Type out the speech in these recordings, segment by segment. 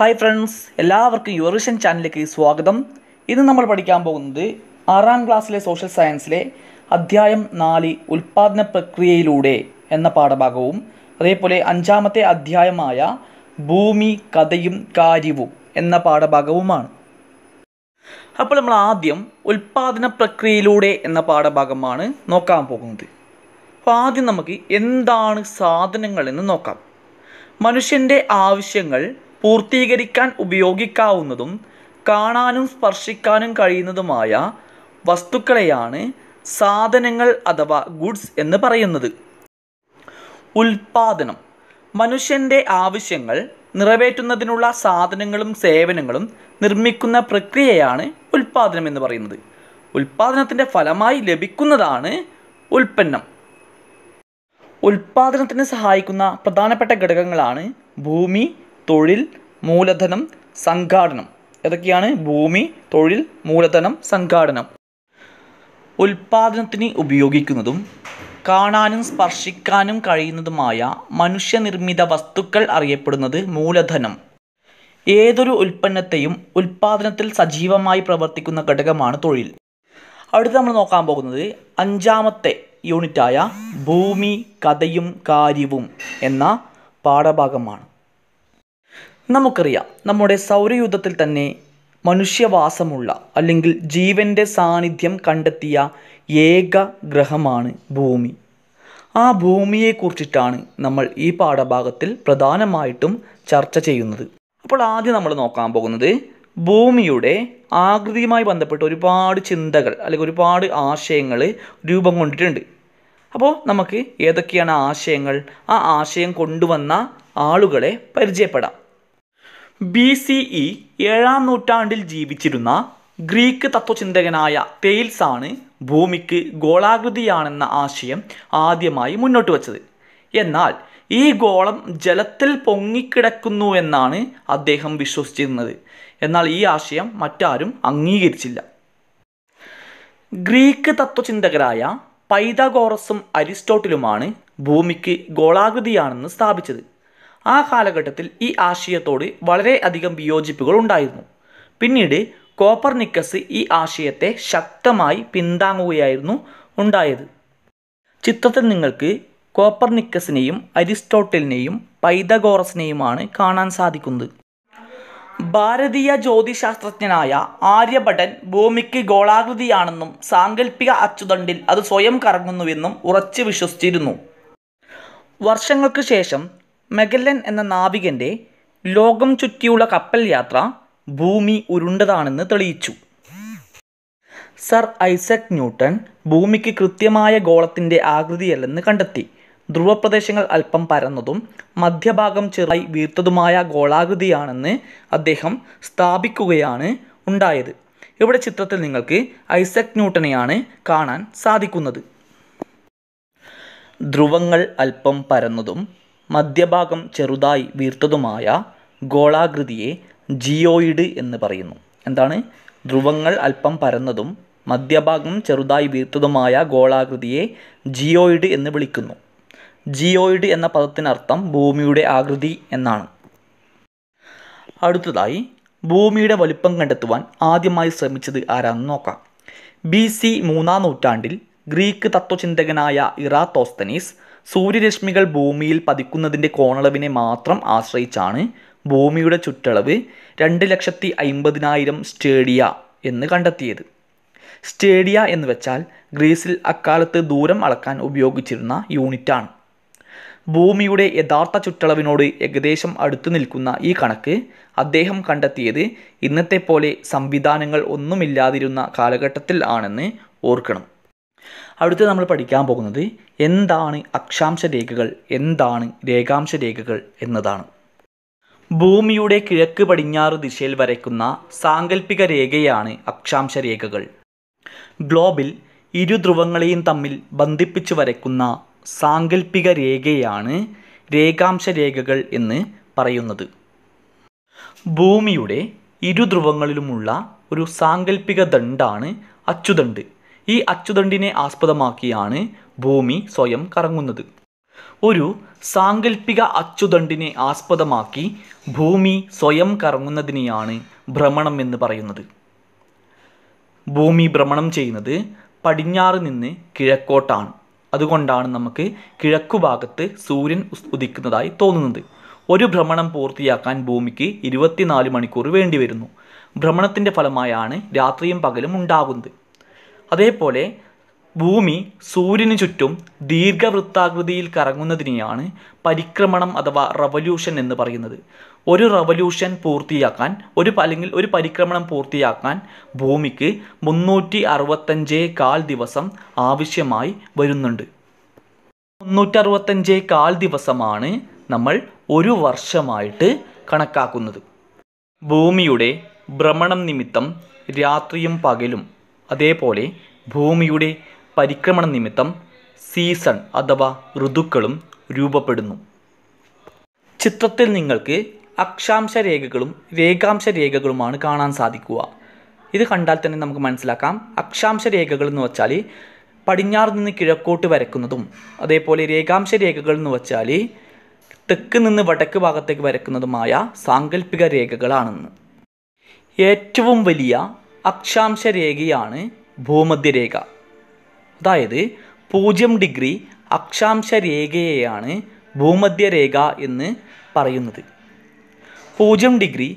hi friends എല്ലാവർക്കും യൂറിഷ്യൻ ചാനലിലേക്ക് സ്വാഗതം ഇന്ന് നമ്മൾ പഠിക്കാൻ പോകുന്നത് ആറാം ക്ലാസ്സിലെ സോഷ്യൽ സയൻസിലെ അധ്യായം നാല് ഉൽപ്പാദന പ്രക്രിയയിലൂടെ എന്ന പാഠഭാഗവും അതേപോലെ അഞ്ചാമത്തെ അധ്യായമായ ഭൂമി കഥയും കാര്യവും എന്ന പാഠഭാഗവുമാണ് അപ്പോൾ നമ്മൾ ആദ്യം ഉൽപ്പാദന പ്രക്രിയയിലൂടെ എന്ന പാഠഭാഗമാണ് നോക്കാൻ പോകുന്നത് അപ്പോൾ ആദ്യം നമുക്ക് എന്താണ് സാധനങ്ങളെന്ന് നോക്കാം മനുഷ്യൻ്റെ ആവശ്യങ്ങൾ പൂർത്തീകരിക്കാൻ ഉപയോഗിക്കാവുന്നതും കാണാനും സ്പർശിക്കാനും കഴിയുന്നതുമായ വസ്തുക്കളെയാണ് സാധനങ്ങൾ അഥവാ ഗുഡ്സ് എന്ന് പറയുന്നത് ഉൽപാദനം മനുഷ്യൻ്റെ ആവശ്യങ്ങൾ നിറവേറ്റുന്നതിനുള്ള സാധനങ്ങളും സേവനങ്ങളും നിർമ്മിക്കുന്ന പ്രക്രിയയാണ് ഉൽപാദനം എന്ന് പറയുന്നത് ഉൽപാദനത്തിൻ്റെ ഫലമായി ലഭിക്കുന്നതാണ് ഉൽപ്പന്നം ഉൽപാദനത്തിന് സഹായിക്കുന്ന പ്രധാനപ്പെട്ട ഘടകങ്ങളാണ് ഭൂമി തൊഴിൽ മൂലധനം സംഘാടനം ഏതൊക്കെയാണ് ഭൂമി തൊഴിൽ മൂലധനം സംഘാടനം ഉൽപാദനത്തിന് ഉപയോഗിക്കുന്നതും കാണാനും സ്പർശിക്കാനും കഴിയുന്നതുമായ മനുഷ്യനിർമ്മിത വസ്തുക്കൾ അറിയപ്പെടുന്നത് മൂലധനം ഏതൊരു ഉൽപ്പന്നത്തെയും ഉൽപാദനത്തിൽ സജീവമായി പ്രവർത്തിക്കുന്ന ഘടകമാണ് തൊഴിൽ അടുത്ത് നമ്മൾ നോക്കാൻ പോകുന്നത് അഞ്ചാമത്തെ യൂണിറ്റായ ഭൂമി കഥയും കാര്യവും എന്ന പാഠഭാഗമാണ് നമുക്കറിയാം നമ്മുടെ സൗരയൂഥത്തിൽ തന്നെ മനുഷ്യവാസമുള്ള അല്ലെങ്കിൽ ജീവൻ്റെ സാന്നിധ്യം കണ്ടെത്തിയ ഏക ഗ്രഹമാണ് ഭൂമി ആ ഭൂമിയെക്കുറിച്ചിട്ടാണ് നമ്മൾ ഈ പാഠഭാഗത്തിൽ പ്രധാനമായിട്ടും ചർച്ച ചെയ്യുന്നത് അപ്പോൾ ആദ്യം നമ്മൾ നോക്കാൻ പോകുന്നത് ഭൂമിയുടെ ആകൃതിയുമായി ബന്ധപ്പെട്ട് ഒരുപാട് ചിന്തകൾ അല്ലെങ്കിൽ ഒരുപാട് ആശയങ്ങൾ രൂപം കൊണ്ടിട്ടുണ്ട് അപ്പോൾ നമുക്ക് ഏതൊക്കെയാണ് ആശയങ്ങൾ ആ ആശയം കൊണ്ടുവന്ന ആളുകളെ പരിചയപ്പെടാം ബി സി ഇ ഏഴാം നൂറ്റാണ്ടിൽ ജീവിച്ചിരുന്ന ഗ്രീക്ക് തത്വചിന്തകനായ തെയിൽസ് ആണ് ഭൂമിക്ക് ഗോളാകൃതിയാണെന്ന ആശയം ആദ്യമായി മുന്നോട്ട് വച്ചത് എന്നാൽ ഈ ഗോളം ജലത്തിൽ പൊങ്ങിക്കിടക്കുന്നു എന്നാണ് അദ്ദേഹം വിശ്വസിച്ചിരുന്നത് എന്നാൽ ഈ ആശയം മറ്റാരും അംഗീകരിച്ചില്ല ഗ്രീക്ക് തത്വചിന്തകരായ പൈതഗോറസും അരിസ്റ്റോട്ടിലുമാണ് ഭൂമിക്ക് ഗോളാകൃതിയാണെന്ന് സ്ഥാപിച്ചത് ആ കാലഘട്ടത്തിൽ ഈ ആശയത്തോട് വളരെയധികം വിയോജിപ്പുകൾ ഉണ്ടായിരുന്നു പിന്നീട് കോപ്പർനിക്കസ് ഈ ആശയത്തെ ശക്തമായി പിന്താങ്ങുകയായിരുന്നു ഉണ്ടായത് ചിത്രത്തിൽ നിങ്ങൾക്ക് കോപ്പർനിക്കസിനെയും അരിസ്റ്റോട്ടലിനെയും പൈതഗോറസിനെയുമാണ് കാണാൻ സാധിക്കുന്നത് ഭാരതീയ ജ്യോതിശാസ്ത്രജ്ഞനായ ആര്യഭടൻ ഭൂമിക്ക് ഗോളാകൃതിയാണെന്നും സാങ്കല്പിക അച്ചുതണ്ടിൽ അത് സ്വയം കറങ്ങുന്നുവെന്നും ഉറച്ചു വിശ്വസിച്ചിരുന്നു വർഷങ്ങൾക്ക് ശേഷം മെഗല്ലൻ എന്ന നാവികൻ്റെ ലോകം ചുറ്റിയുള്ള കപ്പൽ യാത്ര ഭൂമി ഉരുണ്ടതാണെന്ന് തെളിയിച്ചു സർ ഐസക് ന്യൂട്ടൺ ഭൂമിക്ക് കൃത്യമായ ഗോളത്തിൻ്റെ ആകൃതിയല്ലെന്ന് കണ്ടെത്തി ധ്രുവപ്രദേശങ്ങൾ അല്പം പരന്നതും മധ്യഭാഗം ചെറുതായി വീർത്തതുമായ ഗോളാകൃതിയാണെന്ന് അദ്ദേഹം സ്ഥാപിക്കുകയാണ് ഉണ്ടായത് ഇവിടെ ചിത്രത്തിൽ നിങ്ങൾക്ക് ഐസക് ന്യൂട്ടനെയാണ് കാണാൻ സാധിക്കുന്നത് ധ്രുവങ്ങൾ അല്പം പരന്നതും മധ്യഭാഗം ചെറുതായി വീർത്തതുമായ ഗോളാകൃതിയെ ജിയോയിഡ് എന്ന് പറയുന്നു എന്താണ് ധ്രുവങ്ങൾ അല്പം പരന്നതും മധ്യഭാഗം ചെറുതായി വീർത്തതുമായ ഗോളാകൃതിയെ ജിയോയിഡ് എന്ന് വിളിക്കുന്നു ജിയോയിഡ് എന്ന പദത്തിനർത്ഥം ഭൂമിയുടെ ആകൃതി എന്നാണ് അടുത്തതായി ഭൂമിയുടെ വലുപ്പം കണ്ടെത്തുവാൻ ആദ്യമായി ശ്രമിച്ചത് ആരാണെന്ന് നോക്കാം ബി സി മൂന്നാം നൂറ്റാണ്ടിൽ ഗ്രീക്ക് തത്വചിന്തകനായ ഇറാത്തോസ്തനീസ് സൂര്യരശ്മികൾ ഭൂമിയിൽ പതിക്കുന്നതിൻ്റെ കോണളവിനെ മാത്രം ആശ്രയിച്ചാണ് ഭൂമിയുടെ ചുറ്റളവ് രണ്ട് ലക്ഷത്തി അൻപതിനായിരം സ്റ്റേഡിയ എന്ന് കണ്ടെത്തിയത് സ്റ്റേഡിയ എന്ന് വെച്ചാൽ ഗ്രീസിൽ അക്കാലത്ത് ദൂരം അളക്കാൻ ഉപയോഗിച്ചിരുന്ന യൂണിറ്റാണ് ഭൂമിയുടെ യഥാർത്ഥ ചുറ്റളവിനോട് ഏകദേശം അടുത്തു നിൽക്കുന്ന ഈ കണക്ക് അദ്ദേഹം കണ്ടെത്തിയത് ഇന്നത്തെ പോലെ സംവിധാനങ്ങൾ ഒന്നുമില്ലാതിരുന്ന കാലഘട്ടത്തിൽ ആണെന്ന് ഓർക്കണം അടുത്ത് നമ്മൾ പഠിക്കാൻ പോകുന്നത് എന്താണ് അക്ഷാംശ രേഖകൾ എന്താണ് രേഖാംശ രേഖകൾ എന്നതാണ് ഭൂമിയുടെ കിഴക്ക് പടിഞ്ഞാറ് ദിശയിൽ വരയ്ക്കുന്ന സാങ്കല്പിക രേഖയാണ് അക്ഷാംശ രേഖകൾ ഗ്ലോബിൽ ഇരു ധ്രുവങ്ങളെയും തമ്മിൽ ബന്ധിപ്പിച്ചു വരയ്ക്കുന്ന സാങ്കല്പിക രേഖയാണ് രേഖാംശ രേഖകൾ എന്ന് പറയുന്നത് ഭൂമിയുടെ ഇരു ധ്രുവങ്ങളിലുമുള്ള ഒരു സാങ്കല്പിക ദണ്ടാണ് അച്ചുദണ്ട് ഈ അച്ചുതണ്ടിനെ ആസ്പദമാക്കിയാണ് ഭൂമി സ്വയം കറങ്ങുന്നത് ഒരു സാങ്കല്പിക അച്ചുതണ്ടിനെ ആസ്പദമാക്കി ഭൂമി സ്വയം കറങ്ങുന്നതിനെയാണ് ഭ്രമണം എന്ന് പറയുന്നത് ഭൂമി ഭ്രമണം ചെയ്യുന്നത് പടിഞ്ഞാറ് നിന്ന് കിഴക്കോട്ടാണ് അതുകൊണ്ടാണ് നമുക്ക് കിഴക്കു ഭാഗത്ത് സൂര്യൻ ഉദിക്കുന്നതായി തോന്നുന്നത് ഒരു ഭ്രമണം പൂർത്തിയാക്കാൻ ഭൂമിക്ക് ഇരുപത്തിനാല് മണിക്കൂർ വേണ്ടിവരുന്നു ഭ്രമണത്തിൻ്റെ ഫലമായാണ് രാത്രിയും പകലും ഉണ്ടാകുന്നത് അതേപോലെ ഭൂമി സൂര്യന് ചുറ്റും ദീർഘവൃത്താകൃതിയിൽ കറങ്ങുന്നതിനെയാണ് പരിക്രമണം അഥവാ റവല്യൂഷൻ എന്ന് പറയുന്നത് ഒരു റവല്യൂഷൻ പൂർത്തിയാക്കാൻ ഒരു അല്ലെങ്കിൽ ഒരു പരിക്രമണം പൂർത്തിയാക്കാൻ ഭൂമിക്ക് മുന്നൂറ്റി അറുപത്തഞ്ചേ കാൽ ദിവസം ആവശ്യമായി വരുന്നുണ്ട് അറുപത്തഞ്ചേ കാൽ ദിവസമാണ് നമ്മൾ ഒരു വർഷമായിട്ട് കണക്കാക്കുന്നത് ഭൂമിയുടെ ഭ്രമണം നിമിത്തം രാത്രിയും പകലും അതേപോലെ ഭൂമിയുടെ പരിക്രമണ നിമിത്തം സീസൺ അഥവാ ഋതുക്കളും രൂപപ്പെടുന്നു ചിത്രത്തിൽ നിങ്ങൾക്ക് അക്ഷാംശ രേഖകളും രേഖാംശ രേഖകളുമാണ് കാണാൻ സാധിക്കുക ഇത് കണ്ടാൽ തന്നെ നമുക്ക് മനസ്സിലാക്കാം അക്ഷാംശ രേഖകൾ എന്ന് വെച്ചാൽ പടിഞ്ഞാറ് നിന്ന് കിഴക്കോട്ട് വരക്കുന്നതും അതേപോലെ രേഖാംശ രേഖകൾ എന്ന് വെച്ചാൽ തെക്ക് നിന്ന് വടക്ക് ഭാഗത്തേക്ക് വരക്കുന്നതുമായ സാങ്കല്പിക രേഖകളാണെന്ന് ഏറ്റവും വലിയ അക്ഷാംശ രേഖയാണ് ഭൂമധ്യരേഖ അതായത് പൂജ്യം ഡിഗ്രി അക്ഷാംശ രേഖയെയാണ് ഭൂമധ്യരേഖ എന്ന് പറയുന്നത് പൂജ്യം ഡിഗ്രി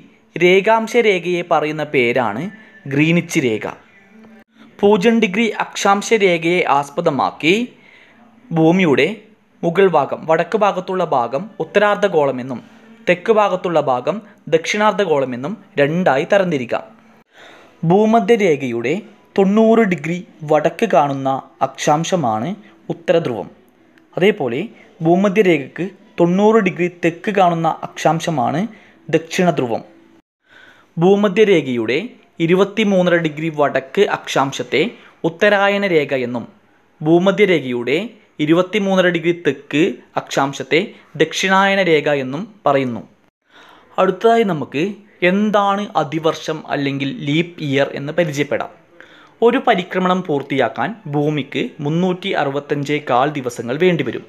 രേഖാംശ രേഖയെ പറയുന്ന പേരാണ് ഗ്രീനിച്ച് രേഖ പൂജ്യം ഡിഗ്രി അക്ഷാംശ രേഖയെ ആസ്പദമാക്കി ഭൂമിയുടെ മുകൾ ഭാഗം വടക്ക് ഭാഗത്തുള്ള ഭാഗം ഉത്തരാർദ്ധഗോളമെന്നും തെക്ക് ഭാഗത്തുള്ള ഭാഗം ദക്ഷിണാർദ്ധഗോളമെന്നും രണ്ടായി തരംതിരിക്കാം ഭൂമധ്യരേഖയുടെ തൊണ്ണൂറ് ഡിഗ്രി വടക്ക് കാണുന്ന അക്ഷാംശമാണ് ഉത്തരധ്രുവം അതേപോലെ ഭൂമധ്യരേഖയ്ക്ക് തൊണ്ണൂറ് ഡിഗ്രി തെക്ക് കാണുന്ന അക്ഷാംശമാണ് ദക്ഷിണധ്രുവം ഭൂമധ്യരേഖയുടെ ഇരുപത്തിമൂന്നര ഡിഗ്രി വടക്ക് അക്ഷാംശത്തെ ഉത്തരായന രേഖ എന്നും ഭൂമധ്യരേഖയുടെ ഇരുപത്തിമൂന്നര ഡിഗ്രി തെക്ക് അക്ഷാംശത്തെ ദക്ഷിണായന രേഖ എന്നും പറയുന്നു അടുത്തതായി നമുക്ക് എന്താണ് അതിവർഷം അല്ലെങ്കിൽ ലീപ് ഇയർ എന്ന് പരിചയപ്പെടാം ഒരു പരിക്രമണം പൂർത്തിയാക്കാൻ ഭൂമിക്ക് മുന്നൂറ്റി അറുപത്തഞ്ച് കാൽ ദിവസങ്ങൾ വേണ്ടിവരും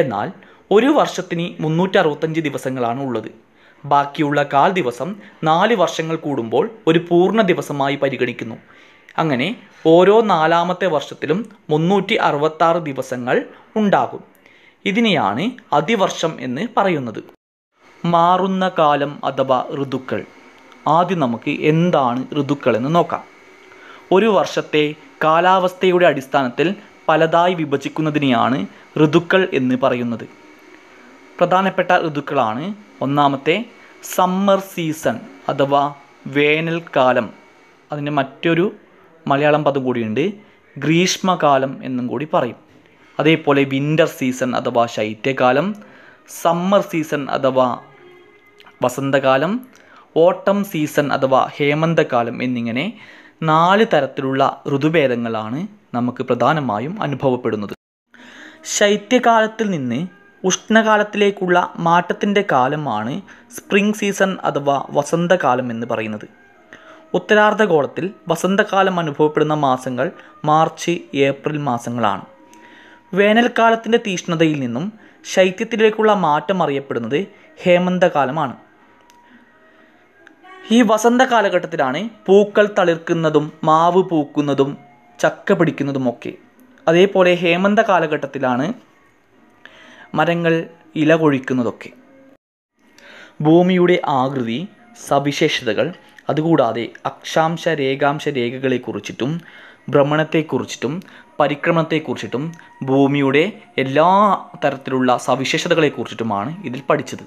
എന്നാൽ ഒരു വർഷത്തിന് മുന്നൂറ്റി അറുപത്തഞ്ച് ദിവസങ്ങളാണ് ഉള്ളത് ബാക്കിയുള്ള കാൽ ദിവസം നാല് വർഷങ്ങൾ കൂടുമ്പോൾ ഒരു പൂർണ്ണ ദിവസമായി പരിഗണിക്കുന്നു അങ്ങനെ ഓരോ നാലാമത്തെ വർഷത്തിലും മുന്നൂറ്റി അറുപത്താറ് ദിവസങ്ങൾ ഉണ്ടാകും ഇതിനെയാണ് അതിവർഷം എന്ന് പറയുന്നത് മാറുന്ന കാലം അഥവാ ഋതുക്കൾ ആദ്യം നമുക്ക് എന്താണ് ഋതുക്കളെന്ന് നോക്കാം ഒരു വർഷത്തെ കാലാവസ്ഥയുടെ അടിസ്ഥാനത്തിൽ പലതായി വിഭജിക്കുന്നതിനെയാണ് ഋതുക്കൾ എന്ന് പറയുന്നത് പ്രധാനപ്പെട്ട ഋതുക്കളാണ് ഒന്നാമത്തെ സമ്മർ സീസൺ അഥവാ വേനൽക്കാലം അതിന് മറ്റൊരു മലയാളം പദം കൂടിയുണ്ട് ഗ്രീഷ്മകാലം എന്നും കൂടി പറയും അതേപോലെ വിൻ്റർ സീസൺ അഥവാ ശൈത്യകാലം സമ്മർ സീസൺ അഥവാ വസന്തകാലം ഓട്ടം സീസൺ അഥവാ ഹേമന്തകാലം എന്നിങ്ങനെ നാല് തരത്തിലുള്ള ഋതുഭേദങ്ങളാണ് നമുക്ക് പ്രധാനമായും അനുഭവപ്പെടുന്നത് ശൈത്യകാലത്തിൽ നിന്ന് ഉഷ്ണകാലത്തിലേക്കുള്ള മാറ്റത്തിൻ്റെ കാലമാണ് സ്പ്രിംഗ് സീസൺ അഥവാ വസന്തകാലം എന്ന് പറയുന്നത് ഉത്തരാർദ്ധഗോളത്തിൽ വസന്തകാലം അനുഭവപ്പെടുന്ന മാസങ്ങൾ മാർച്ച് ഏപ്രിൽ മാസങ്ങളാണ് വേനൽക്കാലത്തിൻ്റെ തീഷ്ണതയിൽ നിന്നും ശൈത്യത്തിലേക്കുള്ള മാറ്റം അറിയപ്പെടുന്നത് ഹേമന്തകാലമാണ് ഈ വസന്ത കാലഘട്ടത്തിലാണ് പൂക്കൾ തളിർക്കുന്നതും മാവ് പൂക്കുന്നതും ചക്ക പിടിക്കുന്നതുമൊക്കെ അതേപോലെ ഹേമന്ത കാലഘട്ടത്തിലാണ് മരങ്ങൾ ഇല കൊഴിക്കുന്നതൊക്കെ ഭൂമിയുടെ ആകൃതി സവിശേഷതകൾ അതുകൂടാതെ അക്ഷാംശ രേഖാംശ രേഖകളെക്കുറിച്ചിട്ടും ഭ്രമണത്തെക്കുറിച്ചിട്ടും പരിക്രമണത്തെക്കുറിച്ചിട്ടും ഭൂമിയുടെ എല്ലാ തരത്തിലുള്ള സവിശേഷതകളെക്കുറിച്ചിട്ടുമാണ് ഇതിൽ പഠിച്ചത്